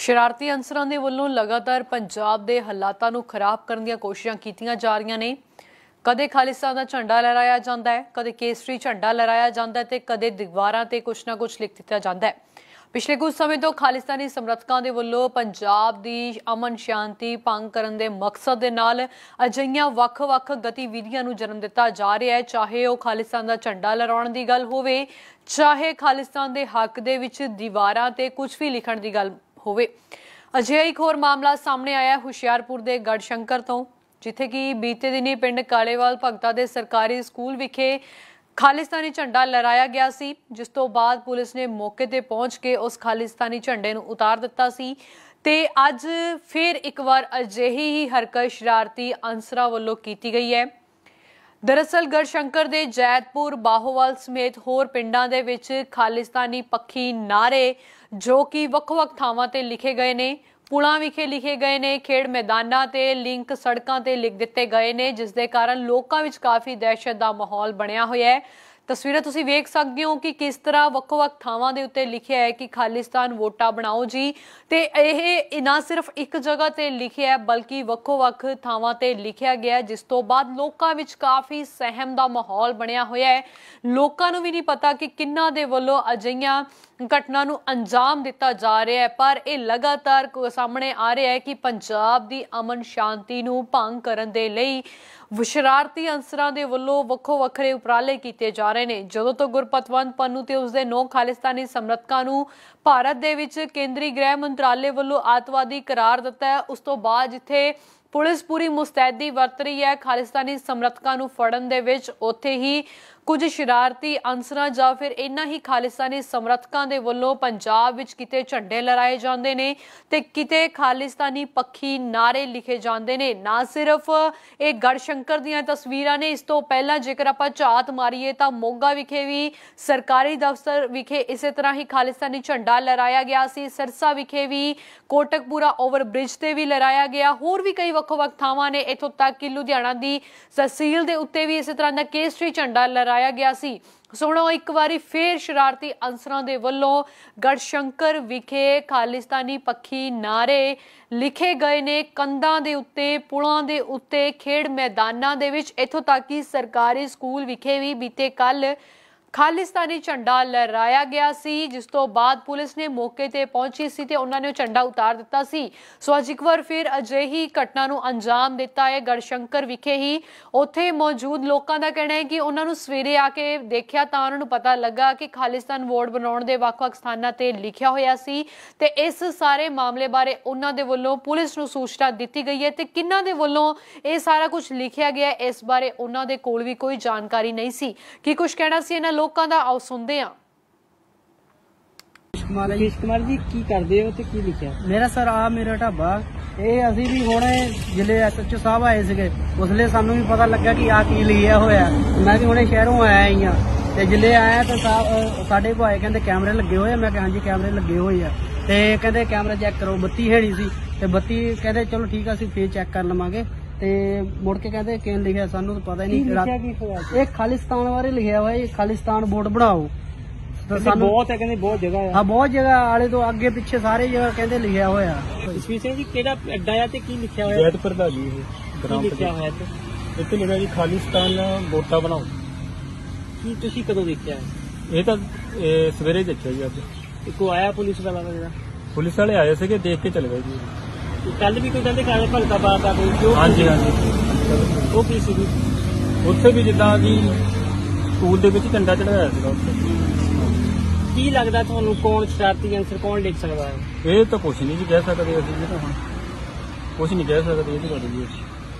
ਸ਼ਰਾਰਤੀ ਅੰਸਰਾਂ ਦੇ ਵੱਲੋਂ ਲਗਾਤਾਰ ਪੰਜਾਬ ਦੇ ਹਾਲਾਤਾਂ ਨੂੰ ਖਰਾਬ ਕਰਨ ਦੀਆਂ ਕੋਸ਼ਿਸ਼ਾਂ ਕੀਤੀਆਂ ਜਾ ਰਹੀਆਂ ਨੇ ਕਦੇ ਖਾਲਿਸਤਾਨ ਦਾ ਝੰਡਾ ਲਹਿਰਾਇਆ ਜਾਂਦਾ ਹੈ ਕਦੇ ਕੇਸਰੀ ਝੰਡਾ ਲਹਿਰਾਇਆ ਜਾਂਦਾ ਹੈ ਤੇ ਕਦੇ ਦੀਵਾਰਾਂ ਤੇ ਕੁਛ ਨਾ ਕੁਛ ਲਿਖ ਦਿੱਤਾ ਜਾਂਦਾ ਹੈ ਪਿਛਲੇ ਕੁਝ ਸਮੇਂ ਤੋਂ ਖਾਲਿਸਤਾਨੀ ਸਮਰਥਕਾਂ ਦੇ ਵੱਲੋਂ ਪੰਜਾਬ ਦੀ ਅਮਨ ਸ਼ਾਂਤੀ ਭੰਗ ਕਰਨ ਦੇ ਮਕਸਦ ਦੇ ਨਾਲ ਅਜਈਆਂ ਵੱਖ-ਵੱਖ ਗਤੀਵਿਧੀਆਂ ਨੂੰ ਜਨਮ ਦਿੱਤਾ ਜਾ ਰਿਹਾ ਹੈ ਚਾਹੇ ਉਹ ਖਾਲਿਸਤਾਨ ਦਾ ਝੰਡਾ ਲਹਿਰਾਉਣ ਦੀ ਗੱਲ ਹੋਵੇ ਚਾਹੇ ਖਾਲਿਸਤਾਨ ਦੇ ਹੱਕ ਦੇ ਵਿੱਚ ਦੀਵਾਰਾਂ ਤੇ ਕੁਝ ਵੀ ਲਿਖਣ ਦੀ ਗੱਲ ਹੋਵੇ ਅਜੇ ਇੱਕ ਹੋਰ ਮਾਮਲਾ ਸਾਹਮਣੇ ਆਇਆ ਹੁਸ਼ਿਆਰਪੁਰ ਦੇ ਗੜਸ਼ੰਕਰ ਤੋਂ ਜਿੱਥੇ ਕਿ ਬੀਤੇ ਦਿਨੀ ਪਿੰਡ ਕਾਲੇਵਾਲ ਭਗਤਾ ਦੇ ਸਰਕਾਰੀ ਸਕੂਲ ਵਿਖੇ ਖਾਲਿਸਤਾਨੀ ਝੰਡਾ ਲਹਿਰਾਇਆ ਗਿਆ ਸੀ ਜਿਸ ਤੋਂ ਬਾਅਦ ਪੁਲਿਸ ਨੇ ਮੌਕੇ ਤੇ ਪਹੁੰਚ ਕੇ ਉਸ ਖਾਲਿਸਤਾਨੀ ਝੰਡੇ ਨੂੰ ਉਤਾਰ ਦਿੱਤਾ ਸੀ ਤੇ ਅੱਜ ਫਿਰ ਇੱਕ ਵਾਰ ਅਜਿਹੀ ਹੀ ਹਰਕਤ ਸ਼ਰਾਰਤੀ ਅੰਸਰਾ ਵੱਲੋਂ ਕੀਤੀ ਗਈ ਹੈ ਦਰਅਸਲ ਗੜਸ਼ੰਕਰ ਦੇ ਜੈਤਪੁਰ ਬਾਹੋਵਾਲ ਸਮੇਤ ਹੋਰ ਪਿੰਡਾਂ ਦੇ ਵਿੱਚ ਖਾਲਿਸਤਾਨੀ ਪੱਖੀ ਨਾਰੇ ਜੋ ਕਿ ਵੱਖ-ਵੱਖ ਥਾਵਾਂ ਤੇ ਲਿਖੇ ਗਏ ਨੇ ਪੁਲਾਂ ਵਿਖੇ ਲਿਖੇ ਗਏ ਨੇ ਖੇਡ ਮੈਦਾਨਾਂ ਤੇ ਲਿੰਕ ਸੜਕਾਂ ਤੇ ਲਿਖ ਦਿੱਤੇ ਗਏ ਨੇ ਜਿਸ ਦੇ ਕਾਰਨ ਲੋਕਾਂ ਵਿੱਚ ਕਾਫੀ ਦਹਿਸ਼ਤ ਦਾ ਮਾਹੌਲ ਬਣਿਆ ਹੋਇਆ ਹੈ ਤਸਵੀਰਾਂ ਤੁਸੀਂ ਵੇਖ ਸਕਦੇ ਹੋ ਕਿ ਕਿਸ ਤਰ੍ਹਾਂ ਵੱਖ-ਵੱਖ ਥਾਵਾਂ ਦੇ ਉੱਤੇ ਲਿਖਿਆ ਹੈ ਕਿ ਖਾਲਿਸਤਾਨ ਵੋਟਾ ਬਣਾਓ ਜੀ ਤੇ ਇਹ ਨਾ ਸਿਰਫ ਇੱਕ ਜਗ੍ਹਾ ਤੇ ਲਿਖਿਆ ਹੈ ਬਲਕਿ ਵੱਖ-ਵੱਖ ਥਾਵਾਂ ਤੇ ਲਿਖਿਆ ਗਿਆ ਜਿਸ ਤੋਂ ਬਾਅਦ ਲੋਕਾਂ ਵਿੱਚ ਕਾਫੀ ਸਹਿਮ ਦਾ ਮਾਹੌਲ ਬਣਿਆ ਹੋਇਆ ਹੈ ਲੋਕਾਂ ਨੂੰ ਵੀ ਨਹੀਂ ਪਤਾ ਕਿ ਕਿੰਨਾ ਦੇ ਵੱਲੋਂ ਅਜਈਆਂ ਘਟਨਾ ਨੂੰ ਅੰਜਾਮ ਦਿੱਤਾ ਜਾ ਰਿਹਾ ਹੈ ਪਰ ਇਹ ਲਗਾਤਾਰ ਸਾਹਮਣੇ ਆ ਰਿਹਾ ਹੈ ਕਿ ਪੰਜਾਬ ਦੀ ਅਮਨ ਸ਼ਾਂਤੀ ਨੂੰ ਭੰਗ ਕਰਨ ਦੇ ਲਈ ਵਿਸ਼ਰਾਰਤੀ ਅੰਸਰਾਂ ਦੇ ਵੱਲੋਂ ਵੱਖੋ ਵੱਖਰੇ ਉਪਰਾਲੇ ਕੀਤੇ ਜਾ ਰਹੇ ਨੇ ਜਦੋਂ ਤੋਂ ਗੁਰਪਤਵੰਤ ਪੰਨੂ ਤੇ ਉਸਦੇ ਨੌ ਖਾਲਿਸਤਾਨੀ ਸਮਰਥਕਾਂ ਨੂੰ ਭਾਰਤ ਦੇ ਵਿੱਚ ਕੇਂਦਰੀ ਗ੍ਰਹਿ ਮੰਤਰਾਲੇ ਵੱਲੋਂ ਆਤਵਾਦੀ ਕਰਾਰ ਦਿੱਤਾ ਹੈ ਉਸ ਤੋਂ ਬਾਅਦ ਜਿੱਥੇ ਪੁਲਿਸ ਪੂਰੀ ਮੁਸਤੈਦੀ ਵਰਤ ਰਹੀ ਹੈ ਖਾਲਿਸਤਾਨੀ ਸਮਰਥਕਾਂ ਨੂੰ ਫੜਨ ਦੇ ਵਿੱਚ ਉੱਥੇ ਹੀ ਕੁਝ ਸ਼ਰਾਰਤੀ ਅੰਸਰਾਂ ਜਾਂ ਫਿਰ ਇਨ੍ਹਾਂ ਹੀ ਖਾਲਿਸਤਾਨੀ ਸਮਰਥਕਾਂ ਦੇ ਵੱਲੋਂ ਪੰਜਾਬ ਵਿੱਚ ਕਿਤੇ ਝੰਡੇ ਲਹਿਰਾਏ ਜਾਂਦੇ ਨੇ ਤੇ ਕਿਤੇ ਖਾਲਿਸਤਾਨੀ ਪੱਖੀ ਨਾਰੇ ਲਿਖੇ ਜਾਂਦੇ ਨੇ ਨਾ ਸਿਰਫ ਇਹ ਗੜਸ਼ੰਕਰ ਦੀਆਂ ਤਸਵੀਰਾਂ ਨੇ ਇਸ ਤੋਂ ਪਹਿਲਾਂ ਜੇਕਰ ਆਪਾਂ ਝਾਤ ਮਾਰੀਏ ਤਾਂ ਮੋਗਾ ਵਿਖੇ ਵੀ ਸਰਕਾਰੀ ਦਫ਼ਤਰ ਵਿਖੇ ਇਸੇ ਤਰ੍ਹਾਂ ਹੀ ਖਾਲਿਸਤਾਨੀ ਝੰਡਾ ਲਹਿਰਾਇਆ ਗਿਆ ਸੀ ਸਰਸਾ ਵਿਖੇ ਵੀ ਕੋਟਕਪੂਰਾ ਓਵਰ ਬ੍ਰਿਜ ਤੇ ਵੀ ਲਹਿਰਾਇਆ ਗਿਆ ਹੋਰ ਵੀ ਕਈ ਵੱਖ ਵੱਖ ਥਾਵਾਂ ਨੇ ਇਥੋਂ ਤੱਕ ਕਿ ਲੁਧਿਆਣਾ ਦੀ ਤਹਿਸੀਲ ਦੇ ਉੱਤੇ ਵੀ ਇਸੇ ਤਰ੍ਹਾਂ ਦਾ ਕੇਸਰੀ ਝੰਡਾ ਲਹਿਰਾਇਆ ਗਿਆ ਸੀ ਸੁਣੋ ਇੱਕ ਵਾਰੀ ਫੇਰ ਸ਼ਰਾਰਤੀ ਅੰਸਰਾਂ ਦੇ ਵੱਲੋਂ ਗੜਸ਼ੰਕਰ ਵਿਖੇ ਖਾਲਿਸਤਾਨੀ ਪੱਖੀ ਨਾਰੇ ਲਿਖੇ ਗਏ ਨੇ ਕੰਧਾਂ ਦੇ ਉੱਤੇ ਪੁਲਾਂ ਦੇ ਉੱਤੇ ਖੇਡ ਮੈਦਾਨਾਂ ਦੇ ਵਿੱਚ ਇਥੋਂ ਤੱਕ ਕਿ ਸਰਕਾਰੀ ਸਕੂਲ ਵਿਖੇ ਵੀ ਬੀਤੇ ਕੱਲ ਖਾਲਿਸਤਾਨੀ ਝੰਡਾ ਲਹਿਰਾਇਆ ਗਿਆ ਸੀ ਜਿਸ ਤੋਂ ਬਾਅਦ ਪੁਲਿਸ ਨੇ ਮੌਕੇ ਤੇ ਪਹੁੰਚੀ ਸੀ ਤੇ ਉਹਨਾਂ ਨੇ ਉਹ ਝੰਡਾ ਉਤਾਰ ਦਿੱਤਾ ਸੀ ਸੋ ਅੱਜ ਇੱਕ ਵਾਰ ਫਿਰ ਅਜਿਹੀ ਘਟਨਾ ਨੂੰ ਅੰਜਾਮ ਦਿੱਤਾ ਹੈ ਗੜਸ਼ੰਕਰ ਵਿਖੇ ਹੀ ਉੱਥੇ ਮੌਜੂਦ ਲੋਕਾਂ ਦਾ ਕਹਿਣਾ ਹੈ ਕਿ ਉਹਨਾਂ ਨੂੰ ਸਵੇਰੇ ਆ ਕੇ ਦੇਖਿਆ ਤਾਂ ਉਹਨਾਂ ਨੂੰ ਪਤਾ ਲੱਗਾ ਕਿ ਖਾਲਿਸਤਾਨ ਵੋਟ ਬਣਾਉਣ ਦੇ ਵੱਖ-ਵੱਖ ਸਥਾਨਾਂ ਤੇ ਲਿਖਿਆ ਹੋਇਆ ਸੀ ਤੇ ਇਸ ਸਾਰੇ ਮਾਮਲੇ ਬਾਰੇ ਉਹਨਾਂ ਦੇ ਵੱਲੋਂ ਪੁਲਿਸ ਨੂੰ ਸੂਚਨਾ ਦਿੱਤੀ ਗਈ ਹੈ ਤੇ ਕਿੰਨਾਂ ਦੇ ਵੱਲੋਂ ਇਹ ਸਾਰਾ ਕੁਝ ਲਿਖਿਆ ਗਿਆ ਇਸ ਬਾਰੇ ਉਹਨਾਂ ਦੇ ਕੋਲ ਵੀ ਕੋਈ ਜਾਣਕਾਰੀ ਨਹੀਂ ਸੀ ਕੀ ਕੁਝ ਕਹਿਣਾ ਸੀ ਇਹਨਾਂ ਲੋਕਾਂ ਦਾ ਆਓ ਸੁਣਦੇ ਆ ਕੁਮਾਰ ਜੀ ਕੁਮਾਰ ਜੀ ਕੀ ਕਰਦੇ ਹੋ ਤੇ ਕੀ ਲਿਖਿਆ ਮੇਰਾ ਸਰ ਆ ਮੇਰਾ ਢਾਬਾ ਇਹ ਅਸੀਂ ਵੀ ਹੁਣ ਜ਼ਿਲ੍ਹੇ ਐਸਐਚਓ ਸਾਹਿਬ ਆਏ ਸੀਗੇ ਉਸਲੇ ਸਾਨੂੰ ਵੀ ਪਤਾ ਲੱਗਾ ਕਿ ਆ ਕੀ ਲਿਖਿਆ ਹੋਇਆ ਮੈਂ ਵੀ ਹੁਣੇ ਸ਼ਹਿਰੋਂ ਆਇਆ ਹੀ ਆ ਤੇ ਜ਼ਿਲ੍ਹੇ ਆਇਆ ਤਾਂ ਸਾਡੇ ਕੋਲ ਆਏ ਕਹਿੰਦੇ ਕੈਮਰੇ ਲੱਗੇ ਹੋਏ ਮੈਂ ਕਿਹਾ ਹਾਂਜੀ ਕੈਮਰੇ ਲੱਗੇ ਹੋਏ ਆ ਤੇ ਕਹਿੰਦੇ ਕੈਮਰਾ ਚੈੱਕ ਕਰੋ ਬੱਤੀ ਹੈਣੀ ਸੀ ਤੇ ਬੱਤੀ ਕਹਿੰਦੇ ਚਲੋ ਠੀਕ ਆ ਅਸੀਂ ਫੇਰ ਚੈੱਕ ਕਰ ਲਵਾਂਗੇ ਤੇ ਮੁੜ ਕੇ ਕਹਿੰਦੇ ਕਿ ਲਿਖਿਆ ਸਾਨੂੰ ਪਤਾ ਹੀ ਨਹੀਂ ਇਹ ਖਾਲਿਸਤਾਨ ਬਾਰੇ ਲਿਖਿਆ ਹੋਇਆ ਇਹ ਖਾਲਿਸਤਾਨ ਬੋਰਡ ਬਣਾਓ ਤਾਂ ਸਾਨੂੰ ਬਹੁਤ ਹੈ ਕਹਿੰਦੇ ਬਹੁਤ ਜਗ੍ਹਾ ਆ ਹਾਂ ਬਹੁਤ ਜਗ੍ਹਾ ਆਲੇ ਤੋਂ ਅੱਗੇ ਪਿੱਛੇ ਸਾਰੇ ਜਗ੍ਹਾ ਕਹਿੰਦੇ ਲਿਖਿਆ ਹੋਇਆ ਜਸਵੀਰ ਸਿੰਘ ਜੀ ਕਿਹੜਾ ਐਡਾ ਆ ਤੇ ਕੀ ਲਿਖਿਆ ਹੋਇਆ ਜੈਤਪੁਰ ਦਾ ਜੀ ਗ੍ਰਾਮ ਲਿਖਿਆ ਹੋਇਆ ਇੱਥੇ ਲਿਖਿਆ ਜੀ ਖਾਲਿਸਤਾਨ ਬੋਟਾ ਬਣਾਓ ਕੀ ਤੁਸੀਂ ਕਦੋਂ ਦੇਖਿਆ ਇਹ ਤਾਂ ਸਵੇਰੇ ਦੇਖਿਆ ਜੀ ਅੱਜ ਇੱਕੋ ਆਇਆ ਪੁਲਿਸ ਵਾਲਾ ਜਿਹੜਾ ਪੁਲਿਸ ਵਾਲੇ ਆਏ ਸੀਗੇ ਦੇਖ ਕੇ ਚਲੇ ਗਏ ਜੀ ਕੱਲ ਵੀ ਕੋਈ ਕਹਿੰਦੇ ਕਾਲੇ ਭਗਤਾ ਬਾਤ ਦਾ ਕੋਈ ਕਿਉਂ ਹਾਂਜੀ ਹਾਂਜੀ ਉਹ ਕੀ ਸੀ ਉੱਥੇ ਵੀ ਜਿੱਦਾਂ ਜੀ ਸਕੂਲ ਦੇ ਵਿੱਚ ਝੰਡਾ ਚੜਾਇਆ ਸੀਗਾ ਉੱਥੇ ਕੀ ਲੱਗਦਾ ਤੁਹਾਨੂੰ ਕੌਣ ਸ਼ਰਾਰਤੀ ਅੰਸਰ ਕੌਣ ਲਿਖ ਸਕਦਾ ਹੈ ਇਹ ਤਾਂ ਕੁਝ ਨਹੀਂ ਜੀ ਕਹਿ ਸਕਦੇ ਅਸੀਂ ਤਾਂ ਹੁਣ ਕੁਝ ਨਹੀਂ ਕਹਿ ਸਕਦੇ ਇਹ ਤਾਂ ਗੱਲ ਜੀ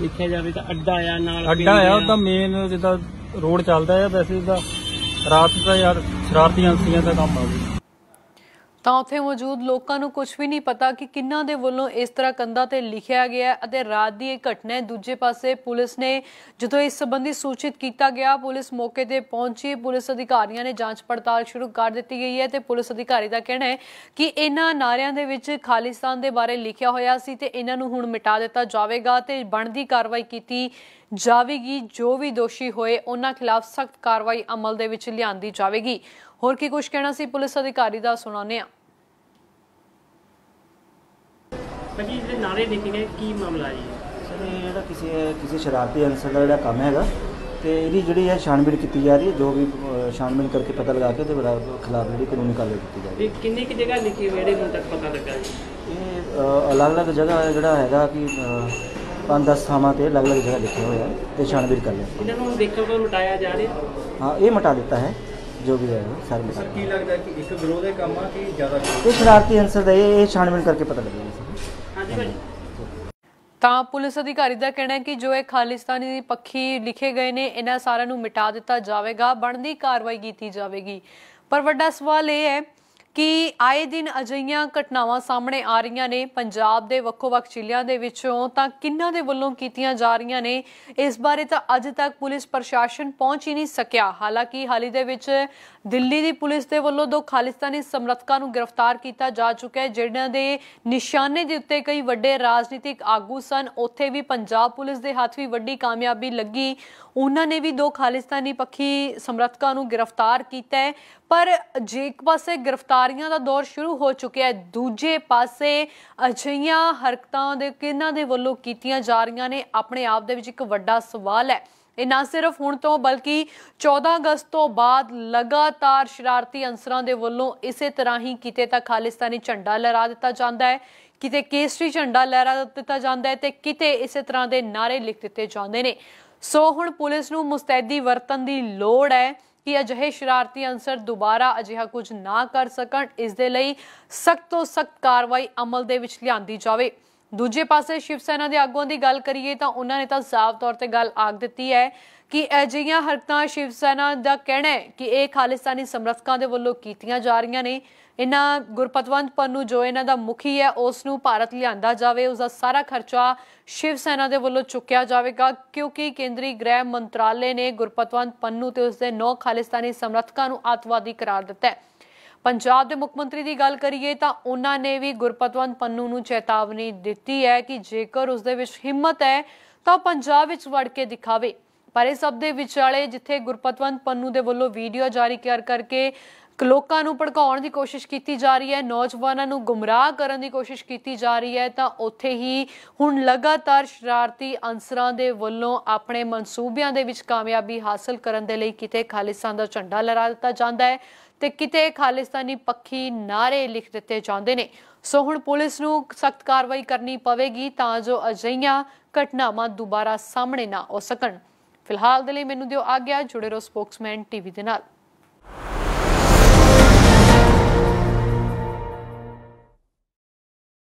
ਲਿਖਿਆ ਜਾਵੇ ਤਾਂ ਅੱਡਾ ਆ ਨਾਲ ਅੱਡਾ ਆ ਤਾਂ ਮੇਨ ਜਿੱਦਾਂ ਰੋਡ ਚੱਲਦਾ ਆ ਵੈਸੇ ਦਾ ਰਾਤ ਦਾ ਯਾਰ ਸ਼ਰਾਰਤੀ ਅੰਸੀਆਂ ਦਾ ਕੰਮ ਆ ਗਿਆ ਤਾਂ ਉੱਥੇ ਮੌਜੂਦ ਲੋਕਾਂ ਨੂੰ ਕੁਝ ਵੀ ਨਹੀਂ ਪਤਾ ਕਿ ਕਿੰਨਾਂ ਦੇ ਵੱਲੋਂ ਇਸ ਤਰ੍ਹਾਂ ਕੰਧਾਂ ਤੇ ਲਿਖਿਆ ਗਿਆ ਅਤੇ ਰਾਤ ਦੀ ਇਹ ਘਟਨਾ ਦੂਜੇ ਪਾਸੇ ਪੁਲਿਸ ਨੇ ਜਦੋਂ ਇਸ ਸੰਬੰਧੀ ਸੂਚਿਤ ਕੀਤਾ ਗਿਆ ਪੁਲਿਸ ਮੌਕੇ ਤੇ ਪਹੁੰਚੀ ਪੁਲਿਸ ਅਧਿਕਾਰੀਆਂ ਨੇ ਜਾਂਚ ਪੜਤਾਲ ਸ਼ੁਰੂ ਕਰ ਦਿੱਤੀ ਗਈ ਹੈ ਤੇ ਪੁਲਿਸ ਅਧਿਕਾਰੀ ਦਾ ਕਹਿਣਾ ਹੈ ਕਿ ਇਹਨਾਂ ਨਾਰਿਆਂ ਦੇ ਵਿੱਚ ਖਾਲਿਸਤਾਨ ਦੇ ਬਾਰੇ ਲਿਖਿਆ ਹੋਇਆ ਸੀ ਤੇ ਇਹਨਾਂ ਨੂੰ ਹੁਣ ਮਿਟਾ ਦਿੱਤਾ ਜਾਵੇਗਾ ਤੇ ਬਣਦੀ ਕਾਰਵਾਈ ਕੀਤੀ ਜਾਵੇਗੀ ਜੋ ਵੀ ਦੋਸ਼ੀ ਹੋਏ ਉਹਨਾਂ ਖਿਲਾਫ ਸਖਤ ਕਾਰਵਾਈ ਅਮਲ ਦੇ ਵਿੱਚ ਲਿਆਂਦੀ ਜਾਵੇਗੀ ਹੋਰ ਕੀ ਕੁਝ ਕਹਿਣਾ ਸੀ ਪੁਲਿਸ ਅਧਿਕਾਰੀ ਦਾ ਸੁਣਾਉਂਦੇ ਆ ਭਾਜੀ ਜਿਹੜੇ ਨਾਰੇ ਲਿਖੇ ਕੀ ਮਾਮਲਾ ਜੀ ਸਰ ਇਹ ਜਿਹੜਾ ਕਿਸੇ ਕਿਸੇ ਸ਼ਰਾਰਤੀ ਅਨਸਰ ਦਾ ਜਿਹੜਾ ਕੰਮ ਹੈਗਾ ਤੇ ਇਹਦੀ ਜਿਹੜੀ ਹੈ ਛਾਣਬੀਣ ਕੀਤੀ ਜਾ ਰਹੀ ਹੈ ਜੋ ਵੀ ਅ, ਛਾਣਬੀਣ ਕਰਕੇ ਪਤਾ ਲਗਾ ਕੇ ਤੇ ਉਹਦੇ ਖਿਲਾਫ ਜਿਹੜੀ ਕਾਨੂੰਨੀ ਕਾਰਵਾਈ ਕੀਤੀ ਜਾ ਰਹੀ ਹੈ ਇਹ ਕਿੰਨੇ ਕਿ ਜਗ੍ਹਾ ਲਿਖੀ ਹੋਈ ਹੈ ਜਿਹੜੇ ਤੱਕ ਪਤਾ ਲੱਗਾ ਜੀ ਇਹ ਅਲੱਗ-ਅਲੱਗ ਜਗ੍ਹਾ ਜਿਹੜਾ ਹੈਗਾ ਕਿ 5-10 ਥਾਵਾਂ ਤੇ ਅਲੱਗ-ਅਲੱਗ ਜਗ੍ਹਾ ਲਿਖੇ ਹੋਏ ਆ ਤੇ ਛਾਣਬੀਣ ਕਰ ਲਿਆ ਇਹਨਾਂ ਨੂੰ ਦੇਖੋ ਕੋ ਮਟਾਇਆ ਜਾ ਰਿਹਾ ਹਾਂ ਇਹ ਮਟਾ ਦਿੱਤਾ ਹੈ ਜੋ ਵੀ ਹੈ ਸਰ ਕੀ ਲੱਗਦਾ ਕਿ ਇੱਕ ਵਿਰੋਧ ਦੇ ਕੰਮ ਆ ਕਿ ਜ਼ਿਆਦਾ ਕੋਈ ਸ਼ਰਾਰਤੀ ਅਨਸਰ ਦਾ ਇਹ ਇਹ ਛਾਣਬੀਣ ਕਰਕੇ ਪਤਾ ਲੱਗੇਗਾ ਸਰ ਤਾਂ ਪੁਲਿਸ ਅਧਿਕਾਰੀ ਦਾ ਕਹਿਣਾ ਹੈ ਕਿ ਜੋ ਇਹ ਖਾਲਿਸਤਾਨੀ ਪੱਖੀ ਲਿਖੇ ਗਏ ਨੇ ਇਹਨਾਂ ਸਾਰਿਆਂ ਨੂੰ ਮਿਟਾ ਦਿੱਤਾ ਜਾਵੇਗਾ ਬਣਦੀ ਕਾਰਵਾਈ ਕੀਤੀ ਜਾਵੇਗੀ ਪਰ ਵੱਡਾ ਸਵਾਲ ਇਹ ਹੈ ਕਿ ਆਏ ਦਿਨ ਅਜਈਆਂ ਘਟਨਾਵਾਂ ਸਾਹਮਣੇ ਆ ਰਹੀਆਂ ਨੇ ਪੰਜਾਬ ਦੇ ਵੱਖੋ-ਵੱਖ ਜ਼ਿਲ੍ਹਿਆਂ ਦੇ ਵਿੱਚੋਂ ਤਾਂ ਕਿੰਨਾਂ ਦੇ ਵੱਲੋਂ ਕੀਤੀਆਂ ਜਾ ਰਹੀਆਂ ਨੇ ਇਸ ਬਾਰੇ ਤਾਂ ਅੱਜ ਤੱਕ ਪੁਲਿਸ ਪ੍ਰਸ਼ਾਸਨ ਪਹੁੰਚ ਹੀ ਨਹੀਂ ਸਕਿਆ ਹਾਲਾਂਕਿ ਹਾਲੀ ਦੇ ਵਿੱਚ ਦਿੱਲੀ ਦੀ ਪੁਲਿਸ ਦੇ ਵੱਲੋਂ ਦੋ ਖਾਲਿਸਤਾਨੀ ਸਮਰਥਕਾਂ ਨੂੰ ਗ੍ਰਿਫਤਾਰ ਕੀਤਾ ਜਾ ਚੁੱਕਾ ਹੈ ਜਿਨ੍ਹਾਂ ਦੇ ਨਿਸ਼ਾਨੇ ਦੇ ਉੱਤੇ ਕਈ ਵੱਡੇ ਰਾਜਨੀਤਿਕ ਆਗੂ ਸਨ ਉੱਥੇ ਵੀ ਪੰਜਾਬ ਪੁਲਿਸ ਦੇ ਹੱਥ ਵੀ ਵੱਡੀ ਕਾਮਯਾਬੀ ਲੱਗੀ ਉਹਨਾਂ ਨੇ ਵੀ ਦੋ ਖਾਲਿਸਤਾਨੀ ਪੱਖੀ ਸਮਰਥਕਾਂ ਨੂੰ ਗ੍ਰਿਫਤਾਰ ਕੀਤਾ ਹੈ ਪਰ ਜੇ ਇੱਕ ਪਾਸੇ ਗ੍ਰਿਫਤਾਰ ਤਿਆਰੀਆਂ ਦਾ ਦੌਰ ਸ਼ੁਰੂ ਹੋ ਚੁੱਕਿਆ ਹੈ ਦੂਜੇ ਪਾਸੇ ਅਜਈਆਂ ਹਰਕਤਾਂ ਦੇ ਕਿਨਾਂ ਦੇ ਵੱਲੋਂ ਕੀਤੀਆਂ ਜਾ ਰਹੀਆਂ ਨੇ ਆਪਣੇ ਆਪ ਦੇ ਵਿੱਚ ਇੱਕ ਵੱਡਾ ਸਵਾਲ ਹੈ ਇਹ ਨਾ ਸਿਰਫ ਹੁਣ ਤੋਂ ਬਲਕਿ 14 ਅਗਸਤ ਤੋਂ ਬਾਅਦ ਲਗਾਤਾਰ ਸ਼ਰਾਰਤੀ ਅੰਸਰਾਂ ਦੇ ਵੱਲੋਂ ਇਸੇ ਤਰ੍ਹਾਂ ਹੀ ਕਿਤੇ ਤਾਂ ਖਾਲਿਸਤਾਨੀ ਝੰਡਾ ਲਹਿਰਾ ਦਿੱਤਾ ਜਾਂਦਾ ਹੈ ਕਿਤੇ ਕੇਸਰੀ ਝੰਡਾ ਲਹਿਰਾ ਦਿੱਤਾ ਜਾਂਦਾ ਹੈ ਤੇ ਕਿਤੇ ਇਸੇ ਤਰ੍ਹਾਂ ਦੇ ਨਾਰੇ ਲਿਖ ਦਿੱਤੇ ਜਾਂਦੇ ਨੇ ਸੋ ਹੁਣ ਪੁਲਿਸ ਨੂੰ ਮੁਸਤੈਦੀ ਵਰਤਨ ਦੀ ਲੋੜ ਹੈ ਕਿ ਅਜਿਹੇ ਸ਼ਰਾਰਤੀ ਅੰਸਰ ਦੁਬਾਰਾ ਅਜਿਹਾ ਕੁਝ ਨਾ ਕਰ ਸਕਣ ਇਸ ਦੇ ਲਈ ਸਖਤ ਤੋਂ ਸਖਤ ਕਾਰਵਾਈ ਅਮਲ ਦੇ ਵਿੱਚ ਲਿਆਂਦੀ ਜਾਵੇ ਦੂਜੇ ਪਾਸੇ ਸ਼ਿਵ ਸੈਨਾ ਦੇ ਆਗੂਆਂ ਦੀ ਗੱਲ ਕਰੀਏ ਤਾਂ ਉਹਨਾਂ ਨੇ ਤਾਂ ਸਾਫ਼ ਤੌਰ ਤੇ ਗੱਲ ਆਖ ਦਿੱਤੀ ਹੈ ਕਿ ਅਜਿਹੀਆਂ ਹਰਕਤਾਂ ਸ਼ਿਵ ਸੈਨਾ ਦਾ ਕਹਿਣਾ ਹੈ ਕਿ ਇਹ ਖਾਲਿਸਤਾਨੀ ਸਮਰਥਕਾਂ ਦੇ ਵੱਲੋਂ ਕੀਤੀਆਂ ਜਾ ਰਹੀਆਂ ਨੇ ਇਹਨਾਂ ਗੁਰਪਤਵੰਤ ਪੰਨੂ ਜੋ ਇਹਨਾਂ ਦਾ ਮੁਖੀ ਹੈ ਉਸ ਨੂੰ ਭਾਰਤ ਲਿਆਂਦਾ ਜਾਵੇ ਉਸ ਦਾ ਸਾਰਾ ਖਰਚਾ ਸ਼ਿਵ ਸੈਨਾ ਦੇ ਵੱਲੋਂ ਚੁੱਕਿਆ ਜਾਵੇਗਾ ਕਿਉਂਕਿ ਕੇਂਦਰੀ ਗ੍ਰਹਿ ਮੰਤਰਾਲੇ ਨੇ ਗੁਰਪਤਵੰਤ ਪੰਨੂ ਤੇ ਉਸ ਦੇ ਨੌ ਖਾਲਿਸਤਾਨੀ ਸਮਰਥਕਾਂ ਨੂੰ ਆਤਵਾਦੀ ਕਰਾਰ ਦਿੱਤਾ ਹੈ ਪੰਜਾਬ ਦੇ ਮੁੱਖ ਮੰਤਰੀ ਦੀ ਗੱਲ ਕਰੀਏ ਤਾਂ ਉਹਨਾਂ ਨੇ ਵੀ ਗੁਰਪਤਵੰਤ ਪੰਨੂ ਨੂੰ ਚੇਤਾਵਨੀ ਦਿੱਤੀ ਹੈ ਕਿ ਜੇਕਰ ਉਸ ਦੇ ਵਿੱਚ ਹਿੰਮਤ ਹੈ ਤਾਂ ਪੰਜਾਬ ਵਿੱਚ ਵੜ ਕੇ ਦਿਖਾਵੇ ਪਰ ਇਹ ਸਭ ਦੇ ਵਿਚਾਲੇ ਜਿੱਥੇ ਗੁਰਪਤਵੰਤ ਪੰਨੂ ਦੇ ਵੱਲੋਂ ਵੀਡੀਓ ਜਾਰੀ ਕਰ ਕਰਕੇ ਲੋਕਾਂ ਨੂੰ ਭੜਕਾਉਣ ਦੀ ਕੋਸ਼ਿਸ਼ ਕੀਤੀ ਜਾ ਰਹੀ ਹੈ ਨੌਜਵਾਨਾਂ ਨੂੰ ਗੁੰਮਰਾਹ ਕਰਨ ਦੀ ਕੋਸ਼ਿਸ਼ ਕੀਤੀ ਜਾ ਰਹੀ ਹੈ ਤਾਂ ਉੱਥੇ ਹੀ ਹੁਣ ਲਗਾਤਾਰ ਸ਼ਰਾਰਤੀ ਅੰਸਰਾਂ ਦੇ ਵੱਲੋਂ ਆਪਣੇ ਮਨਸੂਬਿਆਂ ਦੇ ਵਿੱਚ ਕਾਮਯਾਬੀ ਹਾਸਲ ਕਰਨ ਦੇ ਲਈ ਕਿਤੇ ਖਾਲਿਸਤਾਨ ਦਾ ਝੰਡਾ ਲਹਿਰਾ ਦਿੱਤਾ ਜਾਂਦਾ ਹੈ ਤੇ ਕਿਤੇ ਖਾਲਿਸਤਾਨੀ ਪੱਖੀ ਨਾਰੇ ਲਿਖ ਦਿੱਤੇ ਜਾਂਦੇ ਨੇ ਸੋ ਹੁਣ ਪੁਲਿਸ ਨੂੰ ਸਖਤ ਕਾਰਵਾਈ ਕਰਨੀ ਪਵੇਗੀ ਤਾਂ ਜੋ ਅਜਈਆਂ ਘਟਨਾਵਾਂ ਦੁਬਾਰਾ ਸਾਹਮਣੇ ਨਾ ਆ ਸਕਣ ਫਿਲਹਾਲ ਦੇ ਲਈ ਮੈਨੂੰ ਦਿਓ ਆਗਿਆ ਜੁੜੇ ਰਹੋ ਸਪੋਕਸਮੈਨ ਟੀਵੀ ਦੇ ਨਾਲ